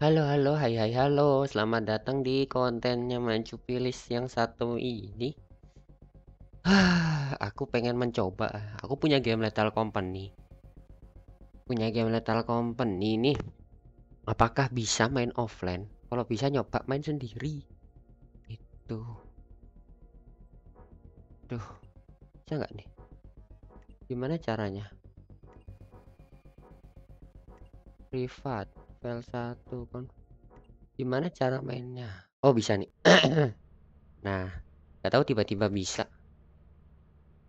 Halo, halo, hai, hai, halo. Selamat datang di kontennya Mancu Pilis yang satu ini. aku pengen mencoba. Aku punya game Lethal Company. Punya game Lethal Company nih. Apakah bisa main offline? Kalau bisa nyoba main sendiri. Itu. Duh. Bisa nggak nih? Gimana caranya? Privat level 1 kan, gimana cara mainnya oh bisa nih nah nggak tahu tiba-tiba bisa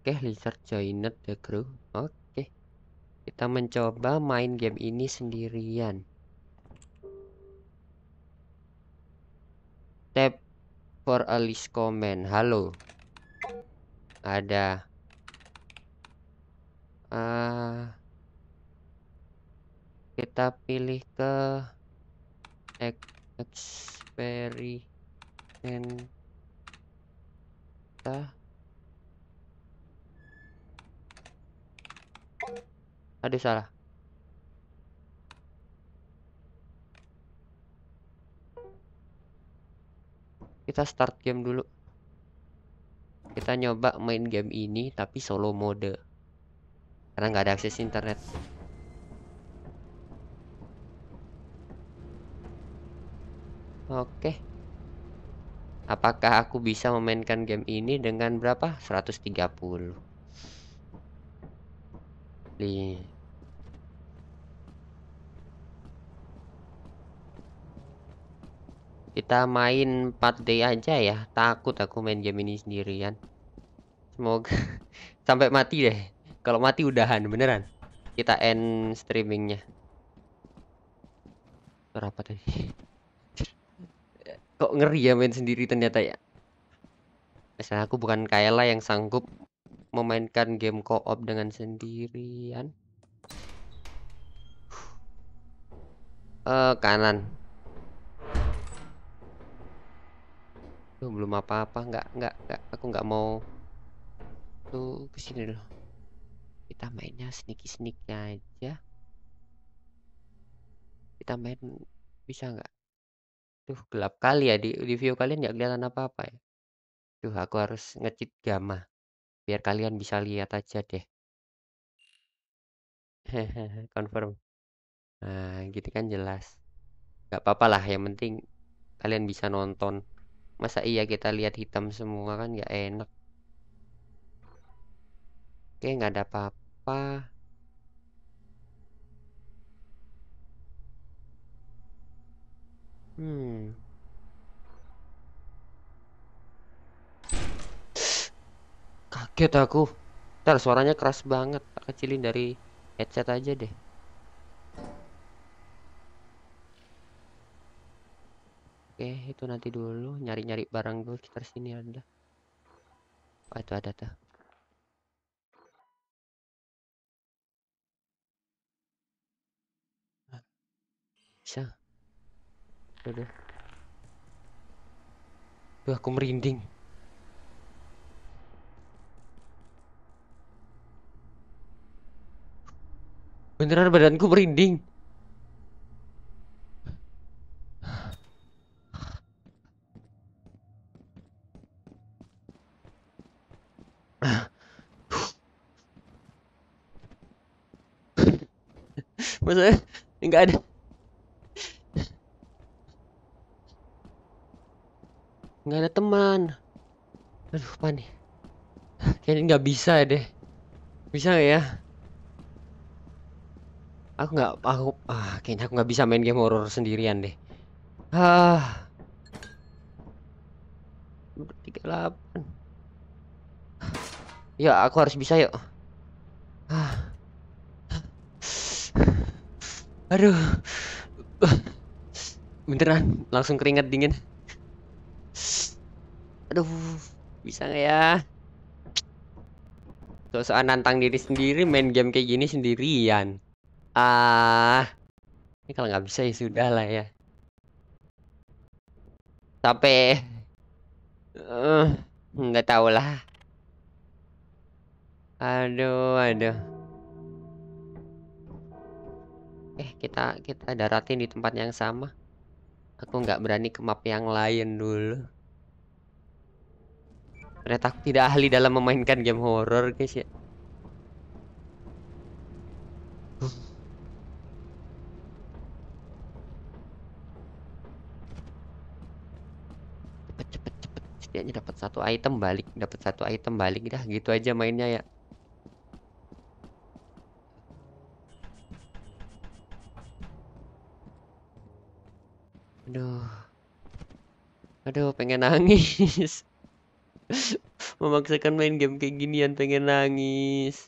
oke okay, lizard joined the crew oke okay. kita mencoba main game ini sendirian Tap for a list comment halo ada ah uh, kita pilih ke eksperimen kita ada salah kita start game dulu kita nyoba main game ini tapi solo mode karena nggak ada akses internet Oke. Apakah aku bisa memainkan game ini dengan berapa? 130. Li. Kita main 4 day aja ya. Takut aku main game ini sendirian. Semoga sampai mati deh. Kalau mati udahan beneran. Kita end streamingnya. Berapa tadi? kok ngeri ya main sendiri ternyata ya Misalnya aku bukan Kayla yang sanggup memainkan game co-op dengan sendirian uh, kanan tuh belum apa-apa nggak nggak nggak aku nggak mau tuh kesini dulu kita mainnya sneaky sneaknya aja kita main bisa nggak Duh, gelap kali ya, di di view kalian nggak kelihatan apa-apa ya? Duh, aku harus ngecit gamma, biar kalian bisa lihat aja deh. Confirm. Nah, gitu kan jelas. Gak apa apa lah yang penting kalian bisa nonton. Masa iya kita lihat hitam semua kan nggak enak. Oke, nggak ada apa-apa. Hmm. Kaget aku. Ntar suaranya keras banget. Tak kecilin dari headset aja deh. Oke, itu nanti dulu. Nyari-nyari barang dulu. Kita sini ada. Oh, itu ada tuh. Bisa. Udah. Duh, aku merinding. Beneran badanku merinding. Maksudnya enggak ada teman aduh panik kayaknya nggak bisa deh bisa gak ya aku nggak aku ah kayaknya aku nggak bisa main game horror sendirian deh ah 38 ya aku harus bisa yuk ah. aduh beneran langsung keringat dingin Aduh, bisa nggak ya? Soal nantang diri sendiri, main game kayak gini sendirian. Ah, ini kalau nggak bisa ya sudah lah ya. Tapi, uh, nggak tahu lah. Aduh, aduh. Eh, kita kita daratin di tempat yang sama. Aku nggak berani ke map yang lain dulu. Ternyata aku tidak ahli dalam memainkan game horror, guys ya. cepet cepet cepet setidaknya dapat satu item balik dapat satu item balik dah gitu aja mainnya ya aduh aduh pengen nangis memaksakan main game kayak ginian pengen nangis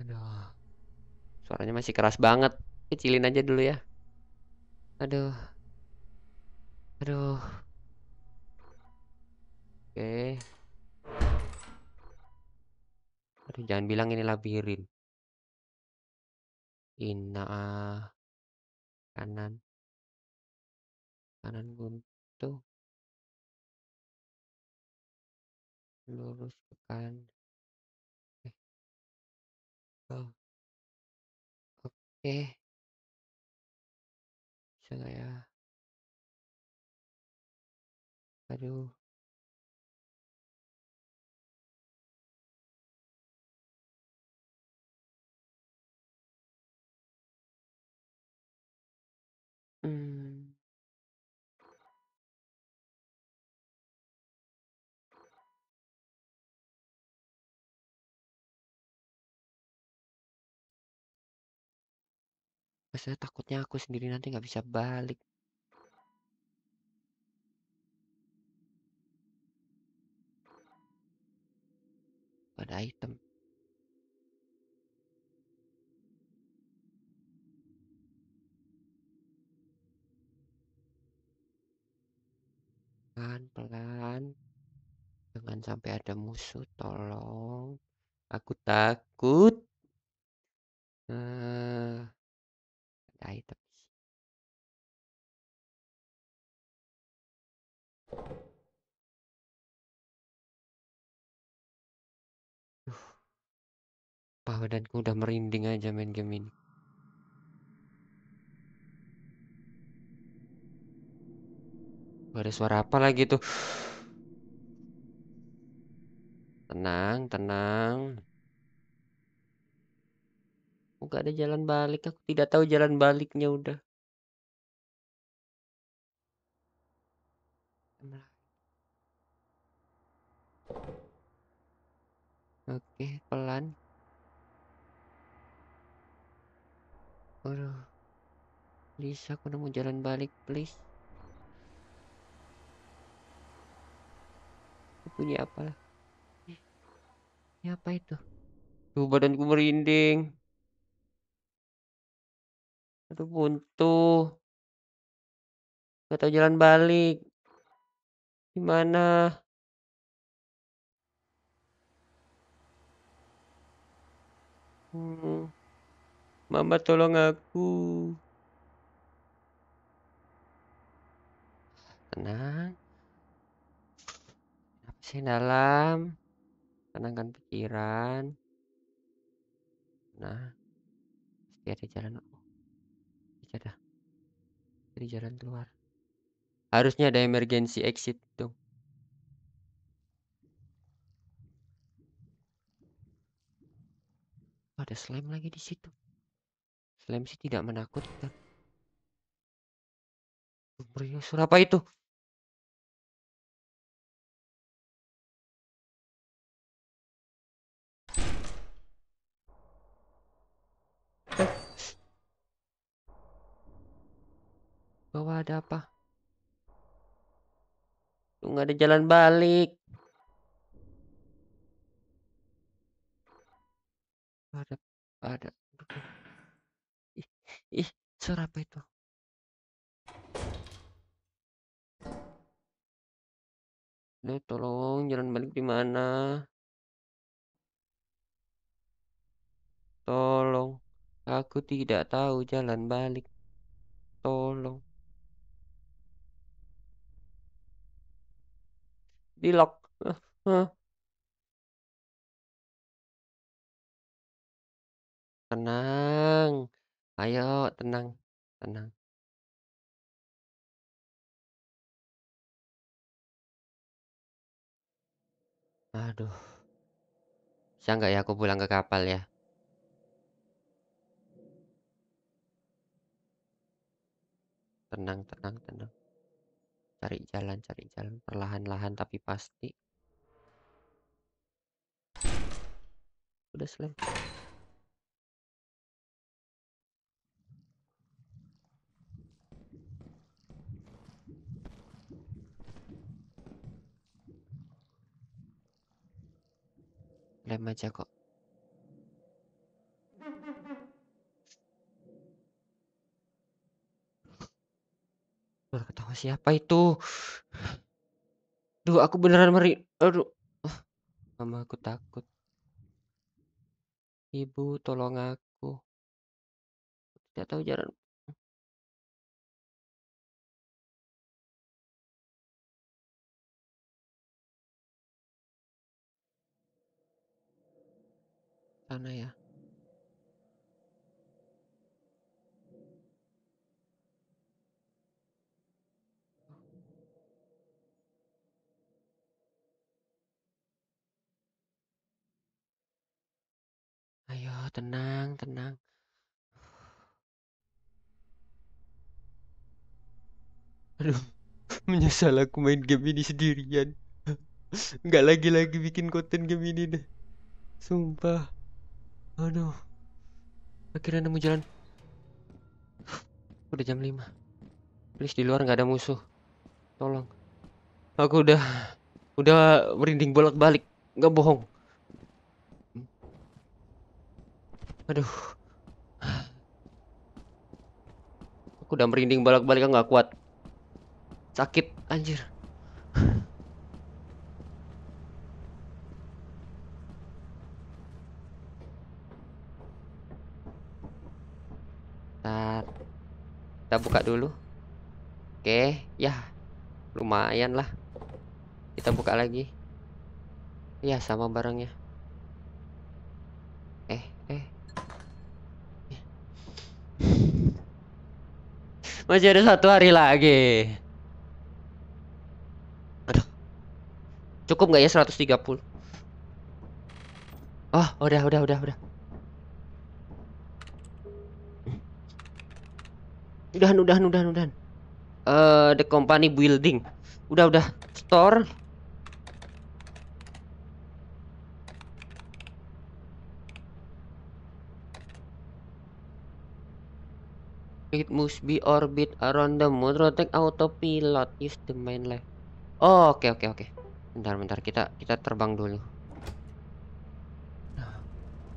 Aduh. Suaranya masih keras banget. Kecilin aja dulu ya. Aduh. Aduh. Oke. Okay. Aduh, jangan bilang ini labirin. Inna kanan kanan buntu lurus ke kanan eh. oh. oke okay. bisa nggak ya aduh Mmm. Maksudnya takutnya aku sendiri nanti nggak bisa balik. item. pelan-pelan. Jangan sampai ada musuh, tolong. Aku takut. Uh, ada item. Uh, badanku udah merinding aja main game ini. Gak ada suara apa lagi tuh. Tenang, tenang. Oh, gak ada jalan balik. Aku tidak tahu jalan baliknya udah. Oke, pelan. Aduh. Please, aku nemu jalan balik, please. bunyi apa ini apa itu tuh badanku merinding aduh buntu gak tau jalan balik gimana hmm. mama tolong aku tenang Nafas dalam, tenangkan pikiran. Nah, pasti jalan. Oh, ada. Jadi jalan keluar. Harusnya ada emergency exit dong. Oh, ada slime lagi di situ. Slime sih tidak menakutkan. Serius, apa itu? ada apa. Tuh nggak ada jalan balik. ada, ada. Ih, ih, suara apa itu? Duh, tolong jalan balik di mana? Tolong, aku tidak tahu jalan balik. Tolong. di lock Tenang, ayo tenang, tenang. Aduh. Bisa nggak ya aku pulang ke kapal ya? Tenang, tenang, tenang cari jalan cari jalan perlahan-lahan tapi pasti udah slam lem aja kok dengar ketawa siapa itu duh aku beneran meri aduh ah, mama aku takut ibu tolong aku tidak tahu jalan sana ya tenang, tenang. Aduh, menyesal aku main game ini sendirian. Nggak lagi-lagi bikin konten game ini deh. Sumpah. Aduh. Akhirnya nemu jalan. Udah jam 5. Please di luar nggak ada musuh. Tolong. Aku udah udah merinding bolak-balik. Nggak bohong. Aduh. Aku udah merinding balik balik nggak kuat. Sakit anjir. Kita buka dulu. Oke, ya. Lumayan lah. Kita buka lagi. ya sama barangnya. Masih ada satu hari lagi. Aduh. Cukup nggak ya 130? Oh, udah, udah, udah, udah. Udahan, udahan, udahan, udahan. Uh, the company building. Udah, udah. Store. It must be orbit around the moon. Rotate autopilot if the main left. Oh, oke okay, oke okay, oke. Okay. Bentar bentar kita kita terbang dulu.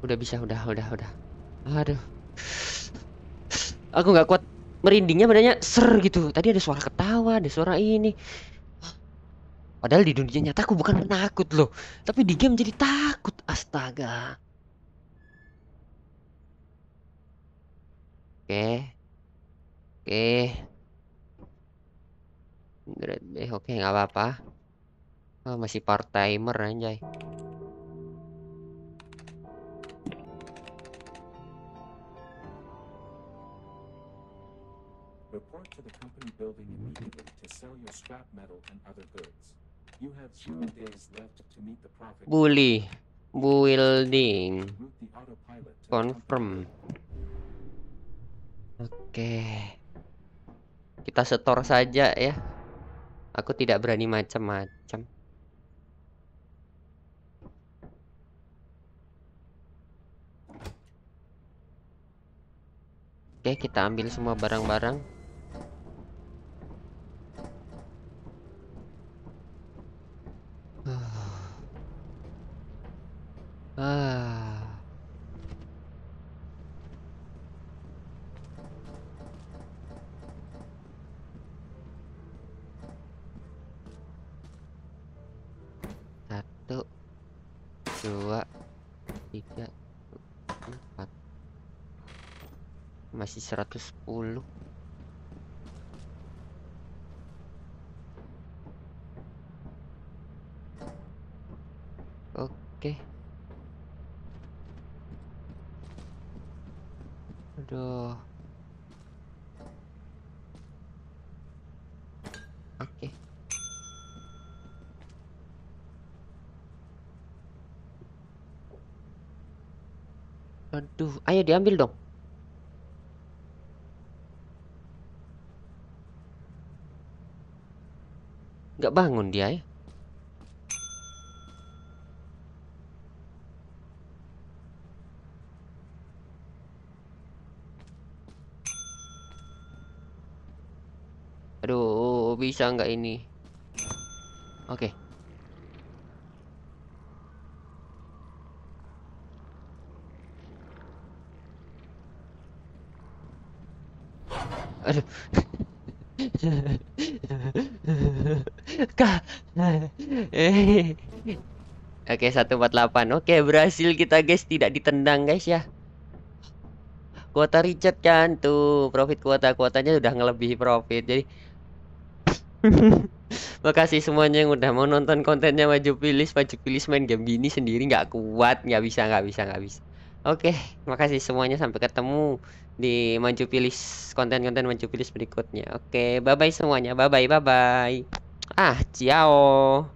Udah bisa, udah, udah, udah. Aduh. Aku nggak kuat merindingnya badannya ser gitu. Tadi ada suara ketawa, ada suara ini. Padahal di dunia nyata aku bukan penakut loh, tapi di game jadi takut. Astaga. Oke. Okay oke grade B oke nggak apa-apa oh, masih part timer anjay building immediately Bully. Building. Confirm. Oke. Okay. Kita setor saja ya. Aku tidak berani macam-macam. Oke, kita ambil semua barang-barang. Ah. ah. masih 110 Oke. Aduh. Oke. Aduh, ayo diambil dong. Nggak bangun dia ya. Aduh, bisa nggak ini? Oke. Okay. Aduh. Nah. Eh. Oke Oke, okay, 148. Oke, berhasil kita guys, tidak ditendang guys ya. Kuota Richard kan tuh, profit kuota kuotanya udah ngelebih profit. Jadi Makasih semuanya yang udah mau nonton kontennya Maju pilih Maju pilih main game gini sendiri nggak kuat Nggak bisa, nggak bisa, nggak bisa Oke, makasih semuanya sampai ketemu di Maju pilih konten-konten Maju pilih berikutnya. Oke, bye-bye semuanya. Bye-bye, bye-bye. 啊，只哦。